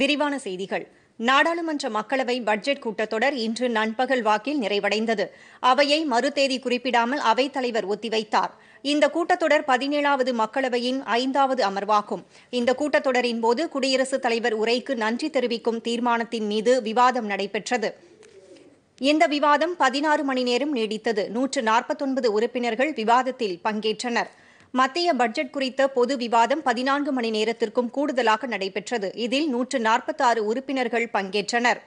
விரிவான செய்திகள் நாடாளுமன்ற மக்களவை பட்ஜெட் கூட்டத்தொடர் இன்று நண்பகல் வாக்கில் நிறைவடைந்தது அவையை மறுதேதி குறிப்பிடாமல் அவைத்தலைவர் ஒத்திவைத்தார் இந்த கூட்டத்தொடர் பதினேழாவது மக்களவையின் ஐந்தாவது அமர்வாகும் இந்த கூட்டத்தொடரின் போது குடியரசுத் தலைவர் உரைக்கு நன்றி தெரிவிக்கும் தீர்மானத்தின் மீது விவாதம் நடைபெற்றது இந்த விவாதம் பதினாறு மணி நேரம் நீடித்தது நூற்று நாற்பத்தொன்பது உறுப்பினர்கள் விவாதத்தில் பங்கேற்றனா் மத்திய பட்ஜெட் குறித்த பொது விவாதம் பதினான்கு மணி நேரத்திற்கும் கூடுதலாக நடைபெற்றது இதில் நூற்று நாற்பத்தாறு உறுப்பினர்கள் பங்கேற்றனர்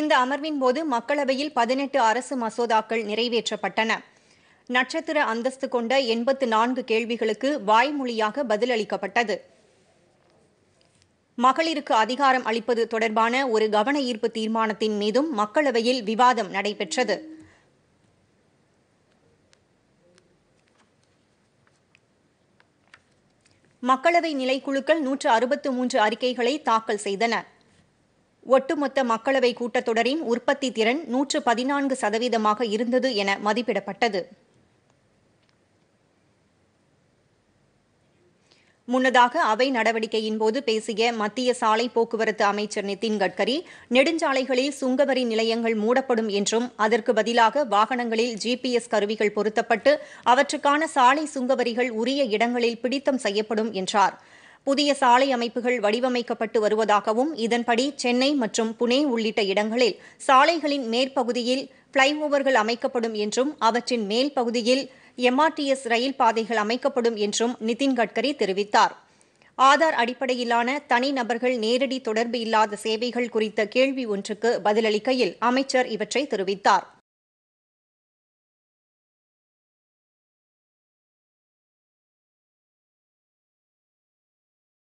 இந்த அமர்வின் போது மக்களவையில் பதினெட்டு அரசு மசோதாக்கள் நிறைவேற்றப்பட்டன நட்சத்திர அந்தஸ்து கொண்ட எண்பத்து நான்கு கேள்விகளுக்கு வாய்மொழியாக பதிலளிக்கப்பட்டது மகளிருக்கு அதிகாரம் அளிப்பது தொடர்பான ஒரு கவன ஈர்ப்பு தீர்மானத்தின் மீதும் மக்களவையில் விவாதம் நடைபெற்றது மக்களவை நிலைக்குழுக்கள் நூற்று அறுபத்து மூன்று அறிக்கைகளை தாக்கல் செய்தன ஒட்டுமொத்த மக்களவை கூட்டத்தொடரின் உற்பத்தி திறன் நூற்று பதினான்கு சதவீதமாக இருந்தது என மதிப்பிடப்பட்டது முன்னதாக அவை நடவடிக்கையின்போது பேசிய மத்திய சாலை போக்குவரத்து அமைச்சர் நிதின் கட்கரி நெடுஞ்சாலைகளில் சுங்கவரி நிலையங்கள் மூடப்படும் என்றும் அதற்கு பதிலாக வாகனங்களில் ஜிபிஎஸ் கருவிகள் பொருத்தப்பட்டு அவற்றுக்கான சாலை சுங்கவரிகள் உரிய இடங்களில் பிடித்தம் செய்யப்படும் என்றார் புதிய சாலை அமைப்புகள் வடிவமைக்கப்பட்டு வருவதாகவும் இதன்படி சென்னை மற்றும் புனே உள்ளிட்ட இடங்களில் சாலைகளின் மேற்பகுதியில் ஃப்ளைஓவர்கள் அமைக்கப்படும் என்றும் அவற்றின் மேல் பகுதியில் எம்ஆர்டிஎஸ் ரயில் பாதைகள் அமைக்கப்படும் என்றும் நிதின் கட்கரி தெரிவித்தார் ஆதார் அடிப்படையிலான தனிநபர்கள் நேரடி தொடர்பு இல்லாத சேவைகள் குறித்த கேள்வி ஒன்றுக்கு பதிலளிக்கையில் அமைச்சர் இவற்றை தெரிவித்தார்